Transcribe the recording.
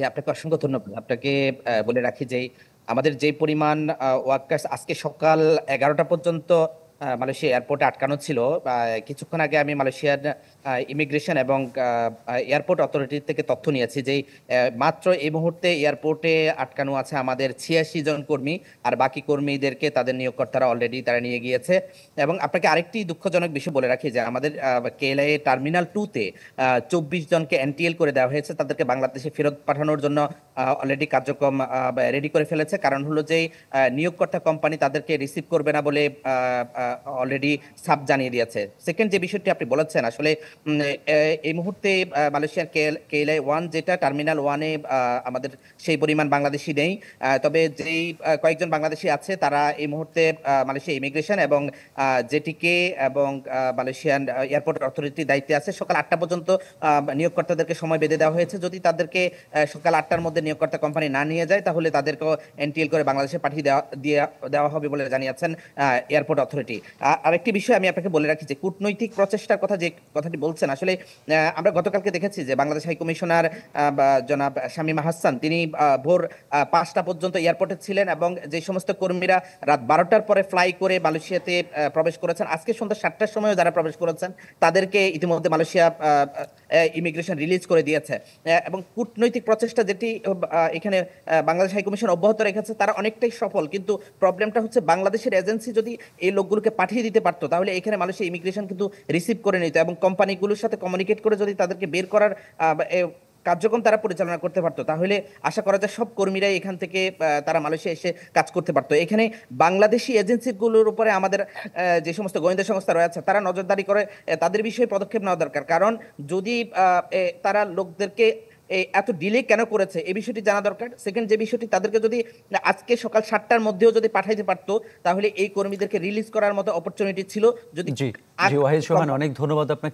যে আপনাকে অসংখ্য ধন্যবাদ আপনাকে বলে রাখি যে আমাদের যে পরিমাণ ওয়ার্কার্স আজকে সকাল এগারোটা পর্যন্ত মালয়েশিয়া এয়ারপোর্টে আটকানো ছিল কিছুক্ষণ আগে আমি মালয়েশিয়ার ইমিগ্রেশন এবং এয়ারপোর্ট অথরিটি থেকে তথ্য নিয়েছি যে মাত্র এই মুহূর্তে এয়ারপোর্টে আটকানো আছে আমাদের ছিয়াশি জন কর্মী আর বাকি কর্মীদেরকে তাদের নিয়োগকর্তারা অলরেডি তারা নিয়ে গিয়েছে এবং আপনাকে আরেকটি দুঃখজনক বিষয় বলে রাখি যে আমাদের কেএলআই টার্মিনাল টুতে চব্বিশ জনকে এনটিএল করে দেওয়া হয়েছে তাদেরকে বাংলাদেশে ফেরত পাঠানোর জন্য অলরেডি কার্যক্রম রেডি করে ফেলেছে কারণ হলো যে নিয়োগকর্তা কোম্পানি তাদেরকে রিসিভ করবে না বলে অলরেডি সাপ জানিয়ে দিয়েছে সেকেন্ড যে বিষয়টি আপনি বলেছেন আসলে এই মুহূর্তে মালয়েশিয়ার কেএলআই ওয়ান যেটা টার্মিনাল ওয়ানে আমাদের সেই পরিমাণ বাংলাদেশি নেই তবে যেই কয়েকজন বাংলাদেশি আছে তারা এই মুহূর্তে মালয়েশিয়া ইমিগ্রেশন এবং জেটিকে এবং মালয়েশিয়ান এয়ারপোর্ট অথরিটির দায়িত্বে আছে সকাল আটটা পর্যন্ত নিয়োগকর্তাদেরকে সময় বেঁধে দেওয়া হয়েছে যদি তাদেরকে সকাল আটটার মধ্যে নিয়োগকর্তা কোম্পানি না নিয়ে যায় তাহলে তাদেরকেও এনটিএল করে বাংলাদেশে পাঠিয়ে দেওয়া দেওয়া হবে বলে জানিয়েছেন এয়ারপোর্ট অথরিটি আরেকটি বিষয় আমি আপনাকে বলে রাখি যে কূটনৈতিক প্রচেষ্টার কথা যে কথাটি বলছেন আসলে আমরা গতকালকে দেখেছি যে বাংলাদেশ হাইকমিশনার জনাব শামীম হাসান তিনি ভোর পাঁচটা পর্যন্ত এয়ারপোর্টে ছিলেন এবং যে সমস্ত কর্মীরা রাত বারোটার পরে ফ্লাই করে মালয়েশিয়াতে প্রবেশ করেছেন আজকে সন্ধ্যা সাতটার সময়ও যারা প্রবেশ করেছেন তাদেরকে ইতিমধ্যে মালয়েশিয়া ইমিগ্রেশন রিলিজ করে দিয়েছে এবং কূটনৈতিক প্রচেষ্টা যেটি এখানে বাংলাদেশ হাইকমিশন অব্যাহত রেখেছে তারা অনেকটাই সফল কিন্তু প্রবলেমটা হচ্ছে বাংলাদেশের এজেন্সি যদি এই লোকগুলোকে পাঠিয়ে দিতে পারতো তাহলে এখানে মানুষের ইমিগ্রেশন কিন্তু রিসিভ করে নিত এবং কোম্পানিগুলোর সাথে কমিউনিকেট করে যদি তাদেরকে বের করার কার্যক্রম তারা পরিচালনা করতে পারতো তাহলে আশা করা যায় সব কর্মীরাই এখান থেকে তারা মালয়েশিয়া এসে কাজ করতে পারতো এখানে বাংলাদেশি এজেন্সিগুলোর উপরে আমাদের যে সমস্ত গোয়েন্দা সংস্থা রয়েছে তারা নজরদারি করে তাদের বিষয়ে পদক্ষেপ নেওয়া দরকার কারণ যদি তারা লোকদেরকে এত ডিলে কেন করেছে এই বিষয়টি জানা দরকার সেকেন্ড যে বিষয়টি তাদেরকে যদি আজকে সকাল সাতটার মধ্যেও যদি পাঠাইতে পারতো তাহলে এই কর্মীদেরকে রিলিজ করার মতো অপরচুনিটি ছিল যদি অনেক ধন্যবাদ আপনাকে